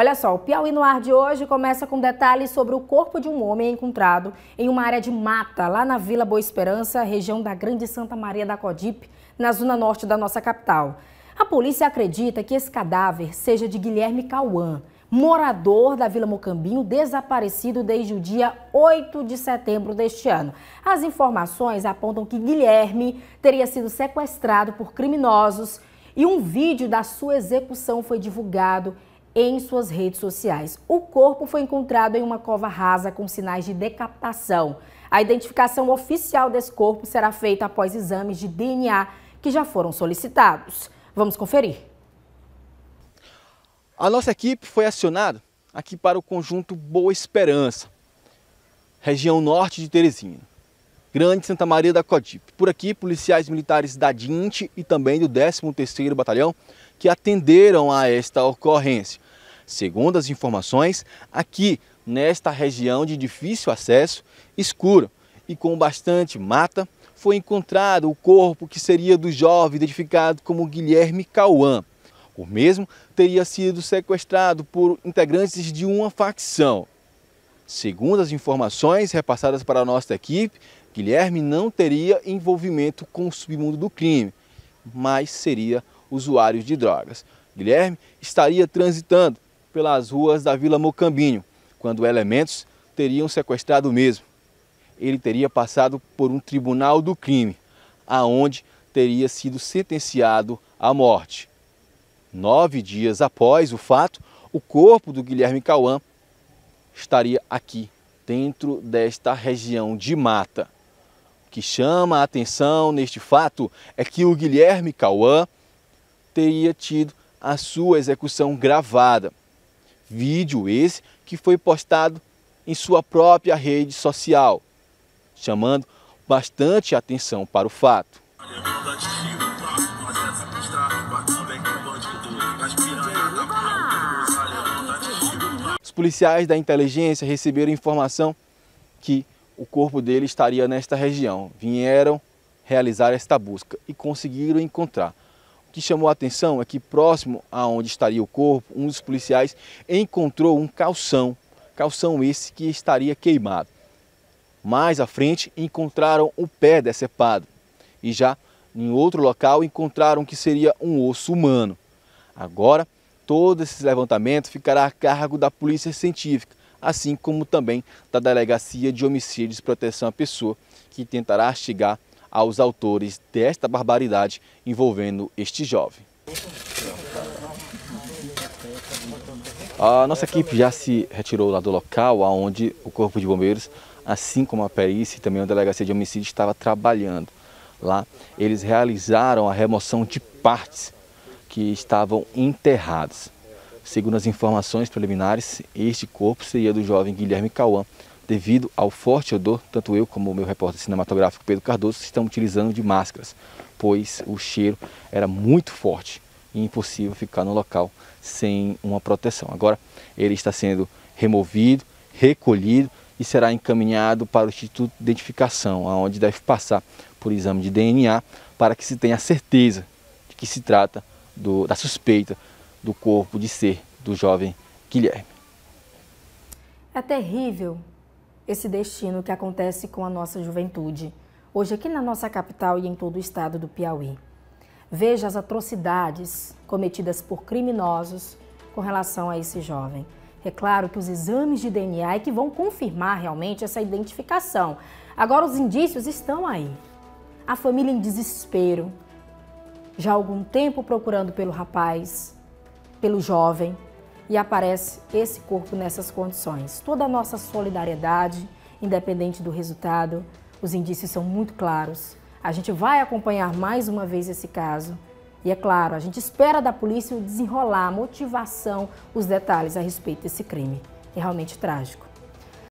Olha só, o Piauí no Ar de hoje começa com detalhes sobre o corpo de um homem encontrado em uma área de mata, lá na Vila Boa Esperança, região da Grande Santa Maria da Codipe, na zona norte da nossa capital. A polícia acredita que esse cadáver seja de Guilherme Cauã, morador da Vila Mocambinho, desaparecido desde o dia 8 de setembro deste ano. As informações apontam que Guilherme teria sido sequestrado por criminosos e um vídeo da sua execução foi divulgado em suas redes sociais. O corpo foi encontrado em uma cova rasa com sinais de decapitação. A identificação oficial desse corpo será feita após exames de DNA que já foram solicitados. Vamos conferir. A nossa equipe foi acionada aqui para o conjunto Boa Esperança, região norte de Teresina, Grande Santa Maria da Codip. Por aqui, policiais militares da DINT e também do 13º Batalhão que atenderam a esta ocorrência. Segundo as informações, aqui nesta região de difícil acesso, escura e com bastante mata, foi encontrado o corpo que seria do jovem identificado como Guilherme Cauã. O mesmo teria sido sequestrado por integrantes de uma facção. Segundo as informações repassadas para a nossa equipe, Guilherme não teria envolvimento com o submundo do crime, mas seria usuários de drogas. Guilherme estaria transitando pelas ruas da Vila Mocambinho, quando elementos teriam sequestrado o mesmo. Ele teria passado por um tribunal do crime, aonde teria sido sentenciado à morte. Nove dias após o fato, o corpo do Guilherme Cauã estaria aqui, dentro desta região de mata. O que chama a atenção neste fato é que o Guilherme Cauã teria tido a sua execução gravada. Vídeo esse que foi postado em sua própria rede social, chamando bastante atenção para o fato. Os policiais da inteligência receberam informação que o corpo dele estaria nesta região. Vieram realizar esta busca e conseguiram encontrar que chamou a atenção é que próximo a onde estaria o corpo, um dos policiais encontrou um calção, calção esse que estaria queimado. Mais à frente encontraram o pé decepado e já em outro local encontraram que seria um osso humano. Agora, todo esse levantamento ficará a cargo da Polícia Científica, assim como também da Delegacia de Homicídios e Proteção à Pessoa, que tentará chegar aos autores desta barbaridade envolvendo este jovem. A nossa equipe já se retirou lá do local onde o Corpo de Bombeiros, assim como a perícia e também a Delegacia de Homicídio estava trabalhando. Lá eles realizaram a remoção de partes que estavam enterradas. Segundo as informações preliminares, este corpo seria do jovem Guilherme Cauã, devido ao forte odor, tanto eu como o meu repórter cinematográfico Pedro Cardoso estão utilizando de máscaras, pois o cheiro era muito forte e impossível ficar no local sem uma proteção. Agora ele está sendo removido, recolhido e será encaminhado para o Instituto de Identificação, aonde deve passar por exame de DNA para que se tenha certeza de que se trata do, da suspeita do corpo de ser do jovem Guilherme. É terrível esse destino que acontece com a nossa juventude, hoje aqui na nossa capital e em todo o estado do Piauí. Veja as atrocidades cometidas por criminosos com relação a esse jovem. É claro que os exames de DNA é que vão confirmar realmente essa identificação. Agora os indícios estão aí. A família em desespero, já há algum tempo procurando pelo rapaz, pelo jovem, e aparece esse corpo nessas condições. Toda a nossa solidariedade, independente do resultado, os indícios são muito claros. A gente vai acompanhar mais uma vez esse caso. E é claro, a gente espera da polícia o desenrolar, a motivação, os detalhes a respeito desse crime. É realmente trágico.